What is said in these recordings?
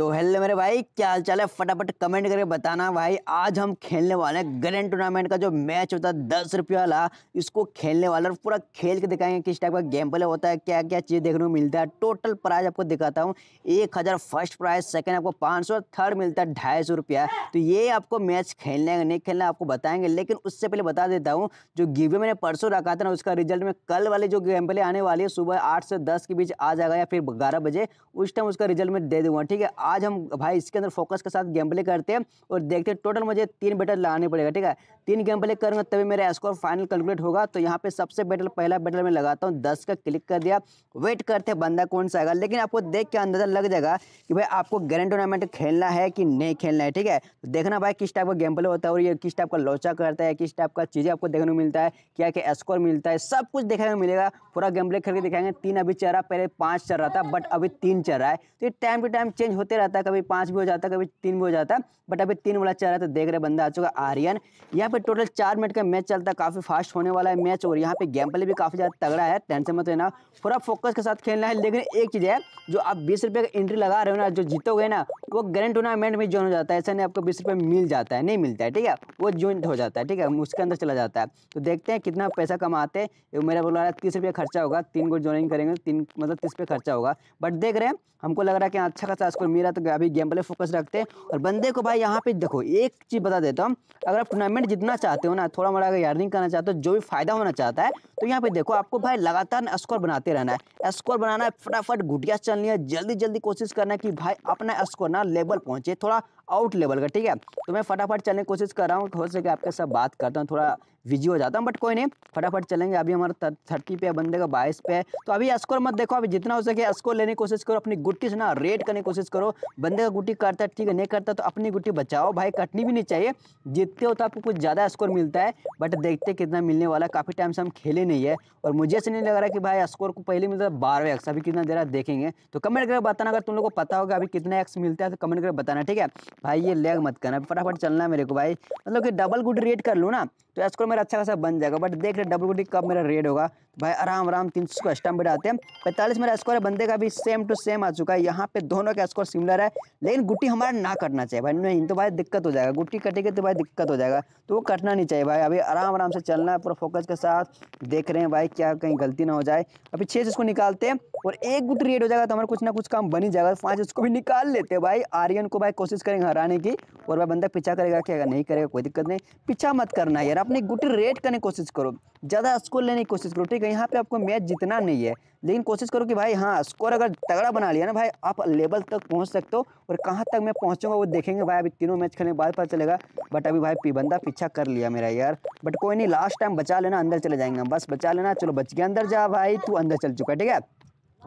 तो हेलो मेरे भाई क्या हाल चाल है फटाफट कमेंट करके बताना भाई आज हम खेलने वाले हैं ग्रैंड टूर्नामेंट का जो मैच होता है दस रुपये वाला इसको खेलने वाला और पूरा खेल के दिखाएंगे किस टाइप का गेम प्ले होता है क्या क्या चीज़ देखने को मिलता है टोटल प्राइज आपको दिखाता हूँ एक हज़ार फर्स्ट प्राइज सेकेंड आपको पाँच सौ थर्ड मिलता है ढाई सौ रुपया तो ये आपको मैच खेलना है नहीं खेलना आपको बताएंगे लेकिन उससे पहले बता देता हूँ जो गिवे मैंने परसों रखा था ना उसका रिजल्ट में कल वाले जो गेम प्ले आने वाली है सुबह आठ से दस के बीच आ जाएगा या फिर ग्यारह बजे उस टाइम उसका रिजल्ट मैं दे दूँगा ठीक है आज हम भाई इसके अंदर फोकस के साथ गेम प्ले करते हैं और देखते हैं टोटल मुझे तीन बैटल लगाने पड़ेगा ठीक है तीन गेम प्ले करूँगा तभी मेरा स्कोर फाइनल कैलकुलेट होगा तो यहाँ पे सबसे बैटल पहला बैटल मैं लगाता हूँ दस का क्लिक कर दिया वेट करते हैं बंदा कौन सा आएगा लेकिन आपको देख के अंदाजा लग जाएगा कि भाई आपको ग्रैंड टूर्नामेंट खेलना है कि नहीं खेलना है ठीक है तो देखना भाई किस टाइप का गेम प्ले होता है और ये किस टाइप का लोचा करता है किस टाइप का चीज़ें आपको देखने को मिलता है क्या क्या स्कोर मिलता है सब कुछ देखने को मिलेगा पूरा गेम प्ले खेल के दिखाएंगे तीन अभी चल रहा पहले पाँच चल रहा था बट अभी तीन चल रहा है तो ये टाइम टू टाइम चेंज होते रहता है कभी पाँच भी हो जाता है कभी तीन भी हो जाता है बट अभी तीन वाला चल रहा है तो देख रहे बंदा आ चुका आर्यन यहाँ पे टोटल चार मिनट का मैच चलता है काफ़ी फास्ट होने वाला है मैच और यहाँ पे गेम प्ले भी काफ़ी ज़्यादा तगड़ा है टेंशन मत लेना पूरा फोकस के साथ खेलना है लेकिन एक चीज़ है जो आप बीस रुपये का एंट्री लगा रहे हो ना जो जीतोगे ना वो ग्रैंड टूर्नामेंट में ज्वाइन हो जाता है ऐसा नहीं आपको बीस रुपये मिल जाता है नहीं मिलता है ठीक है वो ज्वाइन हो जाता है ठीक है उसके अंदर चला जाता है तो देखते हैं कितना पैसा कमाते हैं मेरा बोला रहा है तीस रुपये खर्चा होगा तीन को ज्वाइन करेंगे तीन मतलब तीस रुपये खर्चा होगा बट देख रहे हैं हमको लग रहा है कि अच्छा खासा स्कोर मिल मेरा तो अभी गेम पर फोकस रखते हैं और बंदे को भाई यहाँ पे देखो एक चीज़ बता देता हूँ अगर आप टूर्नामेंट जितना चाहते हो ना थोड़ा मोड़ा अगर यार्निंग करना चाहते हो जो भी फायदा होना चाहता है तो यहाँ पे देखो आपको भाई लगातार स्कोर बनाते रहना है स्कोर बनाना है फटाफट घुटिया चलनी है जल्दी जल्दी कोशिश करना है कि भाई अपना स्कोर ना लेवल पहुँचे थोड़ा आउट लेवल का ठीक है तो मैं फटाफट चलने की कोशिश कर रहा हूँ हो सके आपके साथ बात करता हूँ थोड़ा बिजी हो जाता हूँ बट कोई नहीं फटाफट चलेंगे अभी हमारा थर्टी पे बंदे का बाईस पे है तो अभी स्कोर मत देखो अभी जितना हो सके स्कोर लेने की कोशिश करो अपनी गुट्टी से ना रेड करने की कोशिश करो बंदे का गुट्टी करता है ठीक है नहीं करता तो अपनी गुट्टी बचाओ भाई कटनी भी नहीं चाहिए जीतते हो तो आपको कुछ ज़्यादा स्कोर मिलता है बट देखते कितना मिलने वाला काफ़ी टाइम से हम खेले नहीं है और मुझे ऐसे नहीं लग रहा कि भाई स्कोर को पहले मिलता है बारह एक्स अभी कितना देर देखेंगे तो कमेंट करके बताना अगर तुम लोग को पता होगा अभी कितना एक्स मिलता है तो कमेंट करके बताना ठीक है भाई ये लेग मत करना फटाफट चलना है मेरे को भाई मतलब कि डबल गुड रेड कर लूँ ना तो स्कोर मेरा अच्छा खासा बन जाएगा बट देख रहे डबल गुडी कब मेरा रेड होगा तो भाई आराम आराम तीन सौ का स्टम्प बैठाते हैं पैंतालीस मेरा स्कोर है बंदे का भी सेम टू सेम आ चुका है यहाँ पे दोनों का स्कोर सिमिलर है लेकिन गुट्टी हमारा ना कटना चाहिए भाई नहीं तो भाई दिक्कत हो जाएगा गुट्टी कटेगी तो भाई दिक्कत हो जाएगा तो वो कटना नहीं चाहिए भाई अभी आराम आराम से चलना है पूरा फोकस के साथ देख रहे हैं भाई क्या कहीं गलती ना हो जाए अभी छः से इसको निकालते हैं और एक गुट रेड हो जाएगा तो हमारा कुछ ना कुछ काम बन ही जाएगा तो पांच उसको भी निकाल लेते हैं भाई आर्यन को भाई कोशिश करेंगे हराने की और भाई बंदा पीछा करेगा क्या नहीं करेगा कोई दिक्कत नहीं पीछा मत करना यार अपनी गुट रेड करने की कोशिश करो ज़्यादा स्कोर लेने की कोशिश करो ठीक है यहाँ पे आपको मैच जितना नहीं है लेकिन कोशिश करो कि भाई हाँ स्कोर अगर तगड़ा बना लिया ना भाई आप लेवल तक पहुँच सकते हो और कहाँ तक मैं पहुँचूंगा वो देखेंगे भाई अभी तीनों मैच खेलने के बाद पता चलेगा बट अभी भाई बंदा पीछा कर लिया मेरा यार बट कोई नहीं लास्ट टाइम बचा लेना अंदर चले जाएंगे बस बचा लेना चलो बच गया अंदर जा भाई तू अंदर चल चुका है ठीक है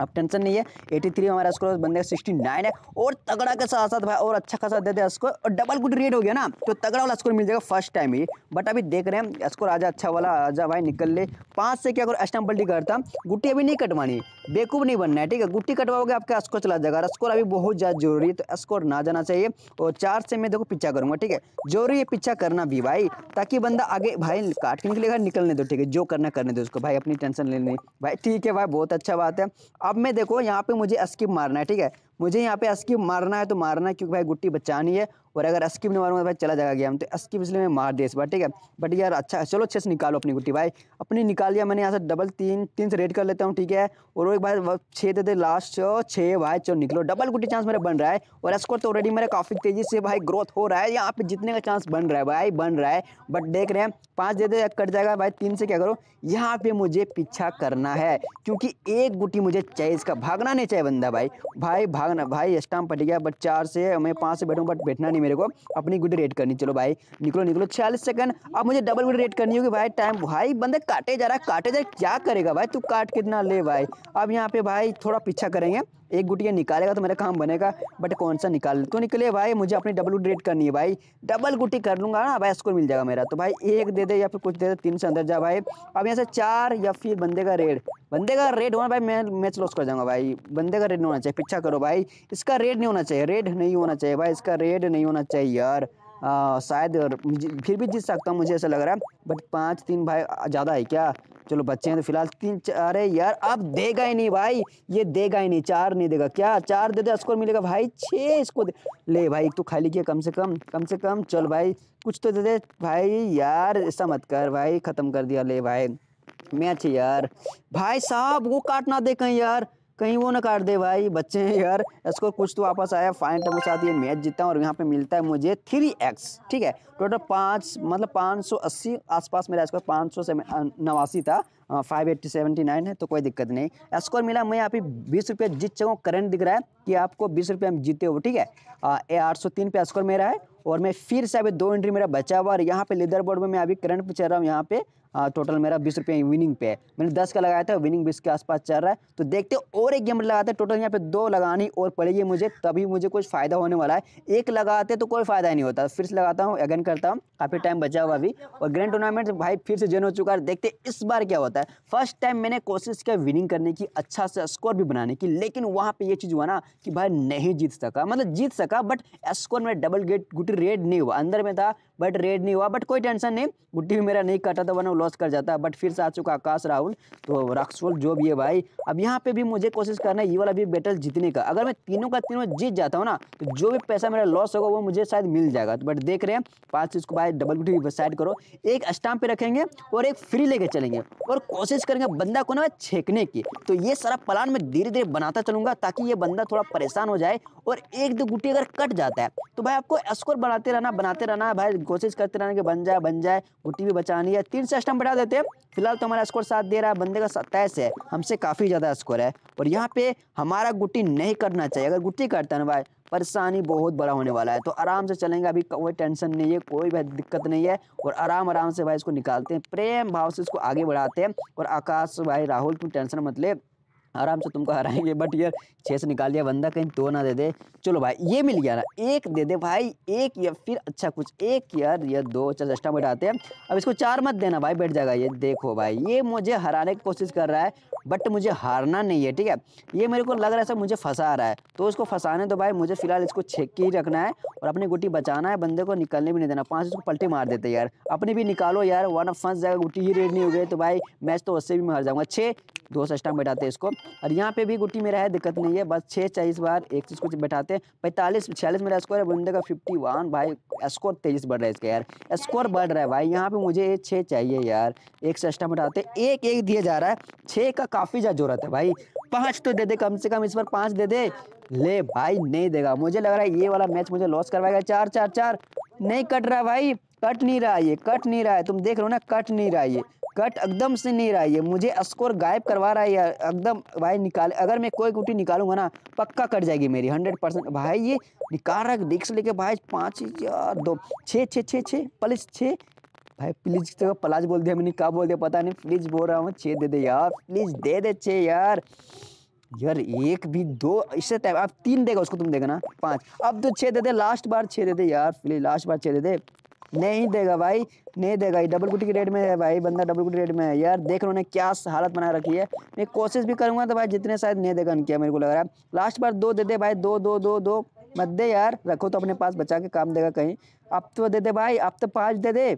अब टेंशन नहीं है एटी थ्री हमारा स्कोर बंदे का नाइन है और तगड़ा के साथ साथ भाई और अच्छा खासा दे दे स्कोर और डबल गुड रेट हो गया ना तो तगड़ा वाला स्कोर मिल जाएगा फर्स्ट टाइम ही बट अभी देख रहे हैं स्कोर आजा अच्छा वाला आजा भाई निकल ले पाँच से क्या अगर अस्टम करता गुट्टी अभी नहीं कटवानी बेकूब नहीं बनना है ठीक है गुट्टी कटवाओगे आपका स्कोर चला जाएगा स्कोर अभी बहुत ज़्यादा जरूरी है तो स्कोर ना जाना चाहिए और चार से मैं देखो पीछा करूँगा ठीक है जरूरी है पीछा करना भी भाई ताकि बंदा आगे भाई काट के निकलेगा निकलने दो ठीक है जो करना करने दो उसको भाई अपनी टेंशन लेने भाई ठीक है भाई बहुत अच्छा बात है अब मैं देखो यहाँ पे मुझे स्किप मारना है ठीक है मुझे यहाँ पे स्किप मारना है तो मारना है क्योंकि भाई गुट्टी बचानी है और अगर स्किप नहीं मारूंगा तो भाई चला जाएगा गेम तो स्किप इसलिए मैं मार दिया इस बार ठीक है बट यार अच्छा चलो अच्छे से निकालो अपनी गुटी भाई अपनी निकाल दिया मैंने यहाँ से डबल तीन तीन से रेड कर लेता हूँ ठीक है और एक बार छः दे दे लास्ट छः भाई चलो निकलो डबल गुटी चांस मेरा बन रहा है और स्कोर तो ऑलरेडी मेरा काफ़ी तेज़ी से भाई ग्रोथ हो रहा है यहाँ पे जितने का चांस बन रहा है भाई बन रहा है बट देख रहे हैं पाँच दे दे कट जाएगा भाई तीन से क्या करो यहाँ पे मुझे पीछा करना है क्योंकि एक गुटी मुझे चाहिए इसका भागना नहीं चाहिए बंदा भाई भाई भागना भाई स्टाम्प पट गया बट चार से मैं पाँच से बैठूँ बट बैठना नहीं मेरे को अपनी गुड रेट करनी चलो भाई निकलो निकलो छियालीस सेकंड अब मुझे डबल गुड रेट करनी होगी भाई टाइम भाई बंदे काटे जा रहा है काटे जा क्या करेगा भाई तू काट कितना ले भाई अब यहाँ पे भाई थोड़ा पीछा करेंगे एक गुटिया निकालेगा तो मेरा काम बनेगा बट कौन सा निकाल तो निकले भाई मुझे अपनी डबल गुटी करनी है भाई डबल गुटी कर लूँगा ना भाई स्कोर मिल जाएगा मेरा तो भाई एक दे दे या फिर कुछ दे दे तीन से अंदर जा भाई अब यहाँ से चार या फिर बंदे का रेड बंदे का रेड होना भाई मैं मैच लॉस कर जाऊंगा भाई बंदे का रेड नहीं होना चाहिए पीछा करो भाई इसका रेड नहीं होना चाहिए रेड नहीं होना चाहिए भाई इसका रेड नहीं होना चाहिए यार शायद फिर भी जीत सकता हूँ मुझे ऐसा लग रहा है बट पाँच तीन भाई ज़्यादा है क्या चलो बच्चे हैं तो फिलहाल तीन अरे यार अब देगा ही नहीं भाई ये देगा ही नहीं चार नहीं देगा क्या चार दे दे स्कोर मिलेगा भाई छः इसको दे ले भाई तो खाली किया कम से कम कम से कम चल भाई कुछ तो दे दे भाई यार ऐसा मत कर भाई ख़त्म कर दिया ले भाई मैच यार भाई साहब वो काटना दे कहीं यार कहीं वो ना काट दे भाई बच्चे हैं यार स्कोर कुछ तो वापस आया फाइनल के तो साथ ये मैच जीता और यहाँ पे मिलता है मुझे थ्री एक्स ठीक है टोटल पाँच मतलब पाँच सौ अस्सी आसपास मेरा स्कोर पाँच सौ से नवासी था फाइव एट्टी सेवेंटी नाइन है तो कोई दिक्कत नहीं स्कोर मिला मैं यहाँ पे बीस रुपये जीत चुका हूँ करंट दिख रहा है कि आपको बीस रुपये हम जीते हो ठीक है ए आठ सौ तीन पे स्कोर मेरा है और मैं फिर से अभी दो एंट्री मेरा बचा हुआ और यहाँ पे लेदर बोर्ड में मैं अभी करंट पे चल रहा हूँ यहाँ पे टोटल मेरा बीस रुपये विनिंग पे है मैंने दस का लगाया था विनिंग बीस के आसपास चल रहा है तो देखते और एक गेम लगाते हैं टोटल यहाँ पे दो लगानी और पड़ेगी मुझे तभी मुझे कुछ फ़ायदा होने वाला है एक लगाते तो कोई फ़ायदा नहीं होता फिर से लगाता हूँ अगेन करता हूँ काफ़ी टाइम बचा हुआ अभी और ग्रैंड टूर्नामेंट भाई फिर से जेन हो चुका है देखते इस बार क्या होता है फर्स्ट टाइम मैंने कोशिश किया विनिंग करने की अच्छा सा स्कोर भी बनाने की लेकिन वहाँ पर ये चीज़ हुआ ना कि भाई नहीं जीत सका मतलब जीत सका बट स्कोर में डबल गेट गुटी रेड नहीं हुआ अंदर में था बट रेड नहीं हुआ बट कोई टेंशन नहीं गुड्डी भी मेरा नहीं कटा था वरना लॉस कर जाता बट फिर से आ चुका आकाश राहुल तो रक्सोल जो भी है भाई अब यहाँ पे भी मुझे कोशिश करना है ये वाला भी बैटल जीतने का अगर मैं तीनों का तीनों जीत जाता हूँ ना तो जो भी पैसा मेरा लॉस होगा वो मुझे शायद मिल जाएगा बट देख रहे हैं पाँच को भाई डबल गुटी साइड करो एक स्टाम्प पे रखेंगे और एक फ्री लेके चलेंगे और कोशिश करेंगे बंदा को ना छेकने की तो ये सारा प्लान मैं धीरे धीरे बनाता चलूंगा ताकि ये बंदा थोड़ा परेशान हो जाए और एक दो गुटी अगर कट जाता है तो भाई आपको स्कोर बनाते रहना बनाते रहना भाई कोशिश करते रहना कि बन जाए बन जाए गुटी भी बचानी है तीन से स्टम्प बढ़ा देते हैं फिलहाल तो हमारा स्कोर साथ दे रहा है बंदे का सत्ताईस है हमसे काफ़ी ज़्यादा स्कोर है और यहाँ पे हमारा गुटी नहीं करना चाहिए अगर गुटी करता ना भाई परेशानी बहुत बड़ा होने वाला है तो आराम से चलेंगे अभी कोई टेंशन नहीं है कोई भी दिक्कत नहीं है और आराम आराम से भाई इसको निकालते हैं प्रेम भाव से इसको आगे बढ़ाते हैं और आकाश भाई राहुल तुम टेंशन मत ले आराम से तुमको हराएंगे बट यार छः से निकाल दिया बंदा कहीं दो ना दे दे चलो भाई ये मिल गया ना एक दे दे भाई एक या फिर अच्छा कुछ एक यार या दो चल एक्स्ट्रा बैठाते हैं अब इसको चार मत देना भाई बैठ जाएगा ये देखो भाई ये मुझे हराने की कोशिश कर रहा है बट मुझे हारना नहीं है ठीक है ये मेरे को लग रहा है सब मुझे फंसा रहा है तो उसको फंसाने तो भाई मुझे फिलहाल इसको छेक के ही रखना है और अपनी गुटी बचाना है बंदे को निकलने भी नहीं देना पाँच इसको पलटी मार देते यार अपनी भी निकालो यार वन फंस जाएगा गुटी ही रेड नहीं हो गई तो भाई मैच तो उससे भी मैं हार जाऊँगा छः दो सौ स्टम्प बैठाते हैं इसको और यहाँ पे भी गुट्टी मेरा है दिक्कत नहीं है बस छः चालीस बार एक चीज़ कुछ बैठाते हैं पैंतालीस छियालीस मेरा स्कोर है बंदे का फिफ्टी वन भाई स्कोर तेईस बढ़ रहा है इसका यार स्कोर बढ़ रहा है भाई यहाँ पे मुझे छः चाहिए यार एक सौ स्टम्प बैठाते एक एक दिए जा रहा है छः का काफ़ी ज़्यादा जरूरत है भाई पाँच तो दे दे कम से कम इस पर पाँच दे दे ले भाई नहीं देगा मुझे लग रहा है ये वाला मैच मुझे लॉस करवाएगा चार चार चार नहीं कट रहा भाई कट नहीं रहा ये कट नहीं रहा है तुम देख रहे हो ना कट नहीं रहा ये कट एकदम से नहीं रहा है मुझे स्कोर गायब करवा रहा है यार एकदम भाई निकाल अगर मैं कोई गुटी निकालूंगा ना पक्का कट जाएगी मेरी हंड्रेड परसेंट भाई ये निकाल रहा डिक्स लेके भाई पाँच यार दो छः छः छः छः प्लस छः भाई प्लीज तो प्लाज बोल दिया मैंने क्या बोल दिया पता नहीं प्लीज बोल रहा हूँ छः दे दे यार प्लीज दे दे छः यार यार एक भी दो इससे आप तो तीन देगा उसको तुम देगा ना पाँच अब तो छः दे दे लास्ट बार छः दे दे यार प्लीज लास्ट बार छः दे दे नहीं देगा भाई नहीं देगा ये डबल कुटी के रेट में है भाई बंदा डबल कुटी रेट में है यार देख उन्होंने क्या हालत बना रखी है मैं कोशिश भी करूँगा तो भाई जितने शायद नहीं देगा उनके मेरे को लग रहा है लास्ट बार दो दे दे भाई दो दो दो दो मत दे यार रखो तो अपने पास बचा के काम देगा कहीं अब तो दे दे भाई अब तो पाँच दे दे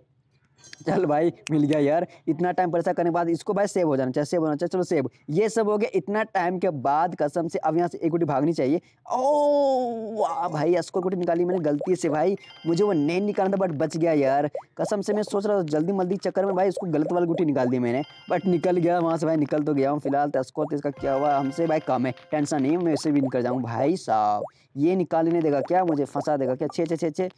चल भाई मिल गया यार इतना टाइम परेशान करने के बाद इसको भाई सेव हो जाना चाहिए सेव होना चाहिए चलो सेव ये सब हो गया इतना टाइम के बाद कसम से अब यहाँ से एक गुटी भागनी चाहिए ओ oh, वाह भाई स्कोर गुटी निकाली मैंने गलती से भाई मुझे वो नहीं निकालना था बट बच गया यार कसम से मैं सोच रहा था जल्दी मल्दी चक्कर में भाई इसको गलत वाली गुटी निकाल दी मैंने बट निकल गया वहाँ से भाई निकल तो गया हूँ फिलहाल तस्कोर तो इसका क्या हुआ हमसे भाई कम है टेंशन नहीं मैं इसे भी निकल जाऊँ भाई साहब ये निकाल नहीं देगा क्या मुझे फंसा देगा क्या छे छे छे छे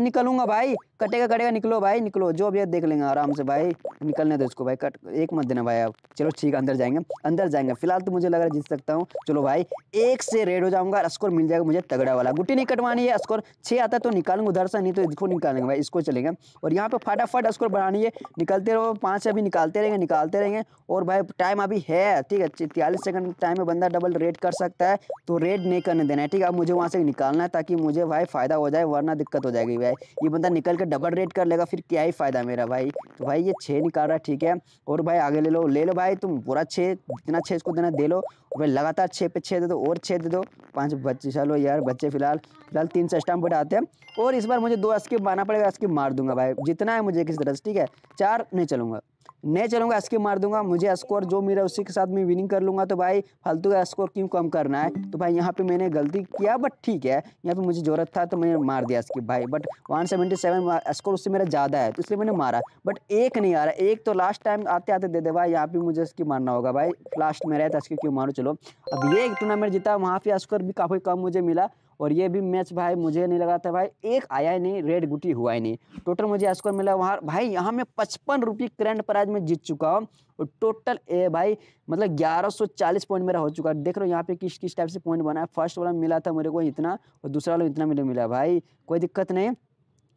निकलूंगा भाई कटेगा कटेगा निकलो भाई निकलो जो भी देख लेंगे आराम से भाई निकलने दो इसको भाई कट एक मत देना भाई अब चलो ठीक है अंदर जाएंगे अंदर जाएंगे फिलहाल तो मुझे लग रहा है जीत सकता हूँ चलो भाई एक से रेड हो जाऊंगा स्कोर मिल जाएगा मुझे तगड़ा वाला गुटी नहीं कटवानी है स्कोर छः आता है तो निकालूंगा उधर से नहीं तो इसको निकालेंगे भाई इसको चलेंगे और यहाँ पर फटाफट स्कोर बढ़ानी है निकलते रहो पाँच अभी निकालते रहेंगे निकालते रहेंगे और भाई टाइम अभी है ठीक है तिरालीस सेकंड टाइम में बंदा डबल रेड कर सकता है तो रेड नहीं करने देना है ठीक है अब मुझे वहाँ से निकालना है ताकि मुझे भाई फ़ायदा हो जाए वरना दिक्कत हो जाएगी भाई ये बंदा निकल कर डबल रेड कर लेगा फिर क्या ही फ़ायदा मेरा भाई भाई तो भाई ये छः निकाल रहा है ठीक है और भाई आगे ले लो ले लो भाई तुम पूरा छः जितना छः इसको देना दे लो भाई लगातार छः पे छः दे दो और छः दे दो पाँच बच्चे चलो यार बच्चे फिलहाल फिलहाल तीन से स्टाम्प आते हैं और इस बार मुझे दो स्किप मारना पड़ेगा स्किप मार दूंगा भाई जितना है मुझे किसी तरह से ठीक है चार नहीं चलूँगा नहीं चलूंगा इसकी मार दूंगा मुझे स्कोर जो मेरा उसी के साथ मैं विनिंग कर लूंगा तो भाई फालतू का स्कोर क्यों कम करना है तो भाई यहाँ पे मैंने गलती किया बट ठीक है यहाँ पे मुझे ज़रूरत था तो मैंने मार दिया इसकी भाई but one seventy seven score उससे मेरा ज़्यादा है तो इसलिए मैंने मारा बट एक नहीं आ रहा एक तो लास्ट टाइम आते आते दे दे भाई यहाँ पर मुझे इसकी मारना होगा भाई लास्ट में रहता इसकी क्यों मारो चलो अब ये टूर्नामेंट जीता वहाँ पर स्कोर भी काफ़ी कम मुझे मिला और ये भी मैच भाई मुझे नहीं लगा था भाई एक आया ही नहीं रेड गुटी हुआ ही नहीं टोटल मुझे स्कोर मिला वहाँ भाई यहाँ मैं पचपन रुपये करंट प्राइज में जीत चुका हूँ और टोटल ए भाई मतलब 1140 पॉइंट मेरा हो चुका है देख रहे हो यहाँ पे किस किस टाइप से पॉइंट बना है फर्स्ट वाला मिला था मेरे को इतना और दूसरा वाला इतना मेरे मिला भाई कोई दिक्कत नहीं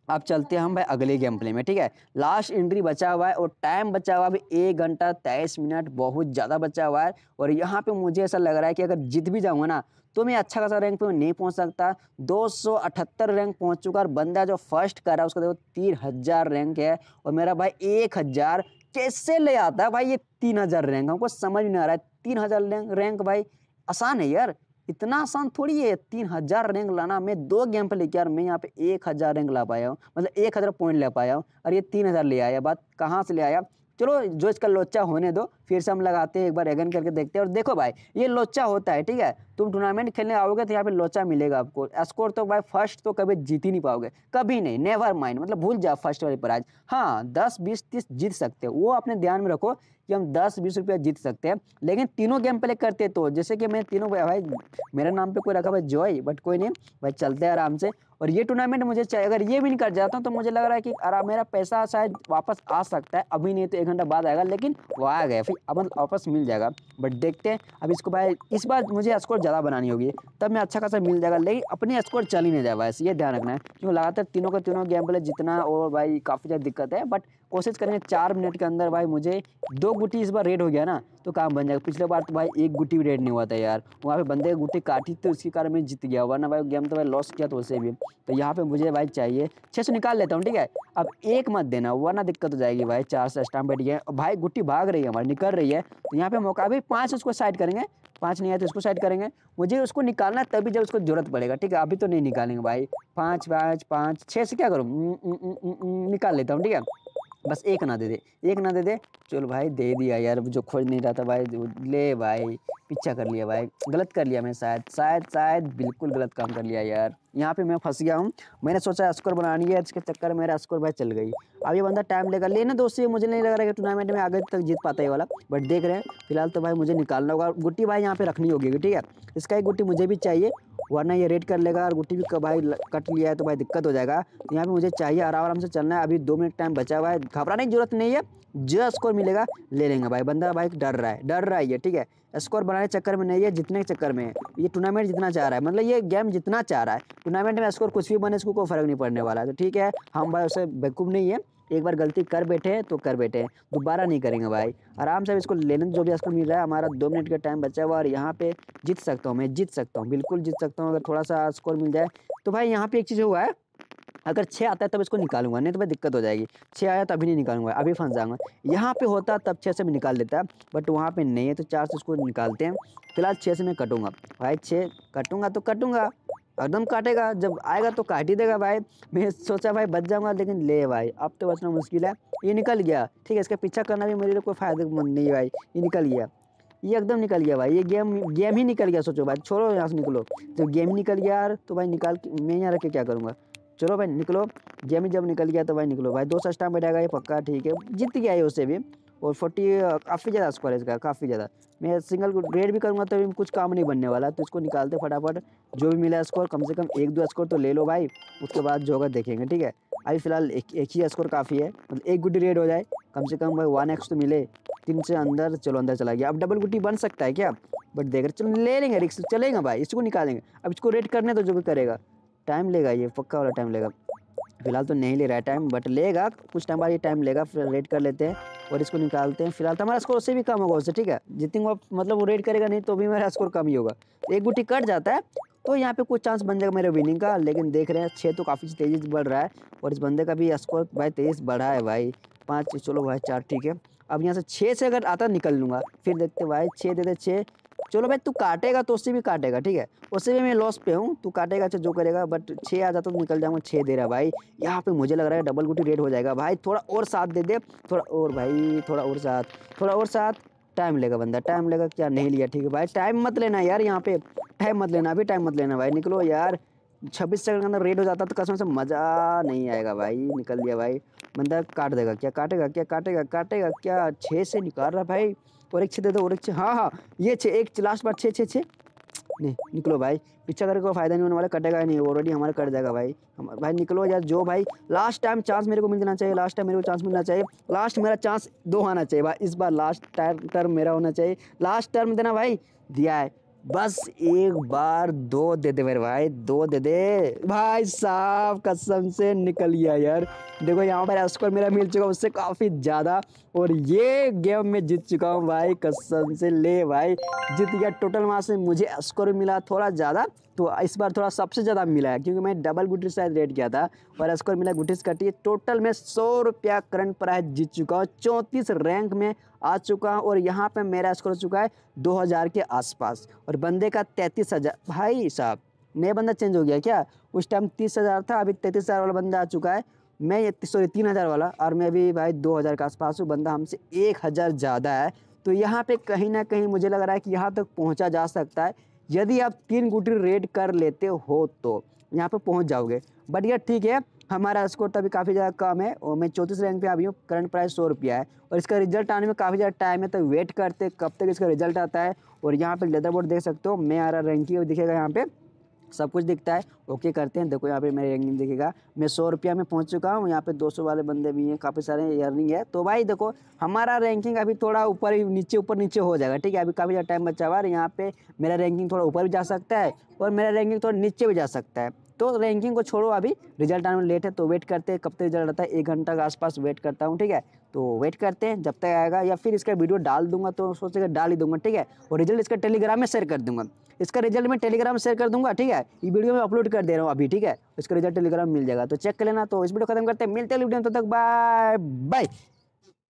अब चलते हैं हम भाई अगले गेम प्ले में ठीक है लास्ट एंट्री बचा हुआ है और टाइम बचा हुआ है एक घंटा तेईस मिनट बहुत ज़्यादा बचा हुआ है और यहाँ पे मुझे ऐसा लग रहा है कि अगर जीत भी जाऊँगा ना तो मैं अच्छा खासा रैंक पे नहीं पहुँच सकता 278 रैंक पहुँच चुका और बंदा जो फर्स्ट कर रहा है उसका देखो तीन हज़ार रैंक है और मेरा भाई एक हज़ार कैसे ले आता है भाई ये तीन हज़ार रैंक हमको समझ नहीं आ रहा है तीन हज़ार रैंक भाई आसान है यार इतना आसान थोड़ी है तीन हज़ार रैंक लाना मैं दो गेम पे लेके यार मैं यहाँ पे एक हज़ार रैंक ला पाया हूँ मतलब एक हज़ार पॉइंट ले पाया हूँ और ये तीन हज़ार ले आया बात कहाँ से ले आया चलो जो इसका लोचा होने दो फिर से हम लगाते हैं एक बार एगन करके देखते हैं और देखो भाई ये लोचा होता है ठीक है तुम टूर्नामेंट खेलने आओगे तो यहाँ पे लोचा मिलेगा आपको स्कोर तो भाई फर्स्ट तो कभी जीत ही नहीं पाओगे कभी नहीं नेवर माइंड मतलब भूल जाओ फर्स्ट वाली प्राइज हाँ दस बीस तीस जीत सकते हो वो अपने ध्यान में रखो कि हम दस बीस रुपया जीत सकते हैं लेकिन तीनों गेम प्ले करते तो जैसे कि मैं तीनों भाई मेरे नाम पे कोई रखा भाई जॉय बट कोई नहीं भाई चलते हैं आराम से और ये टूर्नामेंट मुझे चाहिए अगर ये विन कर जाता हूँ तो मुझे लग रहा है कि मेरा पैसा शायद वापस आ सकता है अभी नहीं तो एक घंटा बाद आएगा लेकिन वो आ गया फिर अपन वापस मिल जाएगा बट देखते हैं अब इसको भाई इस बार मुझे स्कोर ज़्यादा बनानी होगी तब मैं अच्छा खासा मिल जाएगा लेकिन अपने स्कोर चल ही नहीं जाए वैसे ये ध्यान रखना है क्यों लगातार तीनों का तीनों गेम बोले जितना और भाई काफ़ी ज़्यादा दिक्कत है बट कोशिश करेंगे चार मिनट के अंदर भाई मुझे दो गुटी इस बार रेड हो गया ना तो काम बन जाएगा पिछले बार तो भाई एक गुटी भी रेड नहीं हुआ था यार वहाँ पे बंदे गुटी काटी तो उसके कारण मैं जीत गया वरना भाई गेम तो भाई लॉस किया तो उसे भी तो यहाँ पे मुझे भाई चाहिए छः सौ निकाल लेता हूँ ठीक है अब एक मत देना वरना दिक्कत हो जाएगी भाई चार सौ स्टाम बैठ गया भाई गुट्टी भाग रही है हमारी निकल रही है तो यहाँ पे मौका भी पाँच उसको साइड करेंगे पाँच नहीं आए तो उसको साइड करेंगे मुझे उसको निकालना तभी जब उसको जरूरत पड़ेगा ठीक है अभी तो नहीं निकालेंगे भाई पाँच पाँच पाँच छः से क्या करूँ निकाल लेता हूँ ठीक है बस एक ना दे दे एक ना दे दे चलो भाई दे दिया यार जो खोज नहीं रहा था भाई ले भाई पीछा कर लिया भाई गलत कर लिया मैं शायद शायद शायद बिल्कुल गलत काम कर लिया यार यहाँ पे मैं फंस गया हूँ मैंने सोचा स्कोर बनानी है इसके चक्कर में मेरा स्कोर भाई चल गई अब ये बंदा टाइम लेकर ले ना दोस्तों मुझे नहीं लग रहा कि टूर्नामेंट में आगे तक जीत पाता है वाला बट देख रहे हैं फिलहाल तो भाई मुझे निकालना होगा गुट्टी भाई यहाँ पे रखनी होगी ठीक है इसका एक गुट्टी मुझे भी चाहिए वरना ये रेड कर लेगा और गुट्टी भी भाई कट लिया है तो भाई दिक्कत हो जाएगा तो यहाँ पे मुझे चाहिए आराम आराम से चलना है अभी दो मिनट टाइम बचा हुआ है घबराने की जरूरत नहीं है जो स्कोर मिलेगा ले लेंगे भाई बंदा भाई डर रहा है डर रहा है ये ठीक है स्कोर बनाने चक्कर में नहीं है जितने के चक्कर में है ये टूर्नामेंट जितना चाह रहा है मतलब ये गेम जितना चाह रहा है टूर्नामेंट में स्कोर कुछ भी बने इसको कोई फर्क नहीं पड़ने वाला है तो ठीक है हम भाई उसे बेकूब नहीं है एक बार गलती कर बैठे तो कर बैठे दोबारा नहीं करेंगे भाई आराम से इसको लेने जो भी स्कोर मिल रहा है हमारा दो मिनट का टाइम बचा हुआ और यहाँ पे जीत सकता हूँ मैं जीत सकता हूँ बिल्कुल जीत सकता हूँ अगर थोड़ा सा स्कोर मिल जाए तो भाई यहाँ पे एक चीज़ हुआ है अगर छः आता है तब इसको निकालूंगा नहीं तो भाई दिक्कत हो जाएगी छः आया तो अभी नहीं निकालूंगा अभी फंस जाऊंगा यहाँ पे होता तब छः से भी निकाल देता है बट वहाँ पे नहीं है तो चार से इसको निकालते हैं फिलहाल छः से मैं कटूंगा भाई छः कटूंगा तो कटूंगा एकदम काटेगा जब आएगा तो काट ही देगा भाई मैं सोचा भाई बच जाऊंगा लेकिन ले भाई अब तो बचना मुश्किल है ये निकल गया ठीक है इसका पीछा करना भी मेरे लिए कोई फायदेमंद नहीं भाई ये निकल गया ये एकदम निकल गया भाई ये गेम गेम ही निकल गया सोचो भाई छोड़ो यहाँ से निकलो जब गेम निकल गया यार तो भाई निकाल मैं यहाँ रखे क्या करूँगा चलो भाई निकलो गेम ही जब निकल गया तो भाई निकलो भाई दो सौ स्टाम बैठेगा ये पक्का ठीक है जीत गया है उसे भी और फोर्टी काफ़ी ज़्यादा स्क्वायर है इसका काफ़ी ज़्यादा मैं सिंगल ग्रेड भी करूँगा तो भी कुछ काम नहीं बनने वाला तो इसको निकालते फटाफट जो भी मिला स्कोर कम से कम एक दो स्कोर तो ले लो भाई उसके बाद जो होगा देखेंगे ठीक है अभी फिलहाल एक एक ही स्कोर काफ़ी है मतलब एक गुटी रेड हो जाए कम से कम भाई वन एक्स तो मिले तीन से अंदर चलो अंदर चला गया अब डबल गुटी बन सकता है क्या बट देख रहे चलो ले लेंगे रिक्स तो चलेगा भाई इसको निकालेंगे अब इसको रेड करने तो जो भी करेगा टाइम लेगा ये पक्का वाला टाइम लेगा फिलहाल तो नहीं ले रहा है टाइम बट लेगा कुछ टाइम बाद ये टाइम लेगा फिर रेड कर लेते हैं और इसको निकालते हैं फिलहाल तो हमारा स्कोर उससे भी कम होगा उससे ठीक है जितनी वो मतलब वो रेड करेगा नहीं तो भी मेरा स्कोर कम ही होगा एक गुटी कट जाता है तो यहाँ पे कुछ चांस बन जाएगा मेरे विनिंग का लेकिन देख रहे हैं छः तो काफ़ी तेज़ी से बढ़ रहा है और इस बंदे का भी स्कोर भाई तेज़ बढ़ा है भाई पाँच चलो भाई चार ठीक है अब यहाँ से छः से अगर आता निकल लूँगा फिर देखते भाई छः देते छः चलो भाई तू काटेगा तो उससे भी काटेगा ठीक है उससे भी मैं लॉस पे हूँ तू काटेगा अच्छा जो करेगा बट छः आ जाता तो निकल जाऊँगा छः दे रहा भाई यहाँ पे मुझे लग रहा है डबल गुटी रेड हो जाएगा भाई थोड़ा और साथ दे दे थोड़ा और भाई थोड़ा और साथ थोड़ा और साथ टाइम लेगा बंदा टाइम लेगा क्या नहीं लिया ठीक है भाई टाइम मत लेना यार यहाँ पे टाइम मत लेना अभी टाइम मत लेना भाई निकलो यार छब्बीस सेकंड के अंदर रेड हो जाता तो कसम से मज़ा नहीं आएगा भाई निकल दिया भाई बंदा काट देगा क्या काटेगा क्या काटेगा काटेगा क्या छः से निकाल रहा भाई और एक छे दे दो और एक छे हाँ हाँ ये छे एक लास्ट बार छे छे छे नहीं निकलो भाई पीछा करके कोई फ़ायदा नहीं होने वाला कटेगा नहीं ऑलरेडी हमारा कट जाएगा भाई भाई निकलो यार जो भाई लास्ट टाइम चांस मेरे को मिल चाहिए लास्ट टाइम मेरे को चांस मिलना चाहिए लास्ट मेरा चांस दो आना चाहिए भाई इस बार लास्ट टर्म मेरा होना चाहिए लास्ट टर्म देना भाई दिया है बस एक बार दो दे दे मेरे भाई दो दे दे भाई साहब कसम से निकल गया यार देखो यहाँ पर स्कोर मेरा मिल चुका उससे काफ़ी ज़्यादा और ये गेम मैं जीत चुका हूँ भाई कसम से ले भाई जीत गया टोटल वहाँ से मुझे स्कोर मिला थोड़ा ज़्यादा तो इस बार थोड़ा सबसे ज़्यादा मिला है क्योंकि मैं डबल गुटी शायद रेट किया था और स्कोर मिला गुटिस कटी टोटल में सौ रुपया करंट प्राइज जीत चुका हूँ चौंतीस रैंक में आ चुका हूँ और यहाँ पे मेरा स्कोर हो चुका है 2000 के आसपास और बंदे का तैंतीस हज़ार भाई साहब नया बंदा चेंज हो गया क्या उस टाइम तीस हज़ार था अभी तैंतीस हज़ार वाला बंदा आ चुका है मैं ये सॉरी तीन हज़ार वाला और मैं अभी भाई दो हज़ार के आसपास हूँ बंदा हमसे एक हज़ार ज़्यादा है तो यहाँ पर कहीं ना कहीं मुझे लग रहा है कि यहाँ तक पहुँचा जा सकता है यदि आप तीन गुटरी रेड कर लेते हो तो यहाँ पर पहुँच जाओगे बट यार ठीक है हमारा स्कोर तो अभी काफ़ी ज़्यादा कम है और मैं चौंतीस रैंक पे अभी हूँ करंट प्राइस सौ रुपया है और इसका रिजल्ट आने में काफ़ी ज़्यादा टाइम है तो वेट करते कब तक इसका रिजल्ट आता है और यहाँ पे लेदर बोर्ड देख सकते हो मैं आ रहा रैंकिंग दिखेगा यहाँ पे सब कुछ दिखता है ओके करते हैं देखो यहाँ पे मेरी रैंकिंग दिखेगा मैं सौ रुपया में पहुँच चुका हूँ यहाँ पे दो सौ वाले बंदे भी हैं काफ़ी सारे अर्निंग है तो भाई देखो हमारा रैंकिंग अभी थोड़ा ऊपर ही नीचे ऊपर नीचे हो जाएगा ठीक है अभी काफ़ी ज़्यादा टाइम बचा हुआ है यहाँ पे मेरा रैंकिंग थोड़ा ऊपर भी जा सकता है और मेरा रैंकिंग थोड़ा नीचे भी जा सकता है तो रैंकिंग को छोड़ो अभी रिजल्ट आने में लेट है तो वेट करते हैं कब तक रिजल्ट आता है एक घंटा के आसपास वेट करता हूँ ठीक है तो वेट करते हैं जब तक आएगा या फिर इसका वीडियो डाल दूंगा तो सोचेगा डाल ही दूंगा ठीक है और रिजल्ट इसका टेलीग्राम में शेयर कर दूंगा इसका रिजल्ट मैं टेलीग्राम शेयर कर दूंगा ठीक है ये वीडियो में अपलोड कर दे रहा हूँ अभी ठीक है इसका रिजल्ट टेलीग्राम मिल जाएगा तो चेक कर लेना तो इस वीडियो खत्म करते हैं मिलते हैं वीडियो तब तक बाय बाय